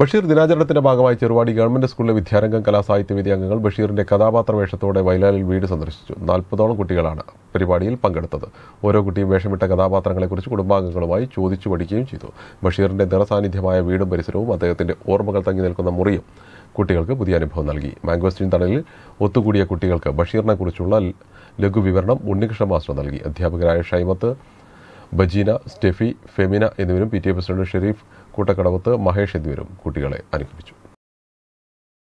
ബഷീർ ദിനാചരണത്തിന്റെ ഭാഗമായി ചെറുവാടി ഗവൺമെന്റ് സ്കൂളിലെ വിദ്യാരംഗം കലാസാഹിത്യവേദി അംഗങ്ങൾ ബഷീറിന്റെ കഥാപാത്ര വേഷത്തോടെ വയലാലിൽ വീട് സന്ദർശിച്ചു നാൽപ്പതോളം കുട്ടികളാണ് പരിപാടിയിൽ പങ്കെടുത്തത് ഓരോ കുട്ടിയും വേഷമിട്ട കഥാപാത്രങ്ങളെക്കുറിച്ച് കുടുംബാംഗങ്ങളുമായി ചോദിച്ചു പഠിക്കുകയും ചെയ്തു ബഷീറിന്റെ നിറസാന്നിധ്യമായ വീടും പരിസരവും അദ്ദേഹത്തിന്റെ ഓർമ്മകൾ തങ്ങി നിൽക്കുന്ന മുറിയും കുട്ടികൾക്ക് പുതിയ അനുഭവം നൽകി മാംഗോസ്റ്റീൻ തണലിൽ ഒത്തുകൂടിയ കുട്ടികൾക്ക് ബഷീറിനെക്കുറിച്ചുള്ള ലഘുവിവരണം ഉണ്ണികൃഷ്ണ മാസ്റ്റർ നൽകി അധ്യാപകരായ ഷൈമത്ത് ബജീന സ്റ്റെഫി ഫെമിന എന്നിവരും P T A president Sharif Koottakkadavath Mahesh എന്നിവരും കുട്ടികളെ അനുഗമിച്ചു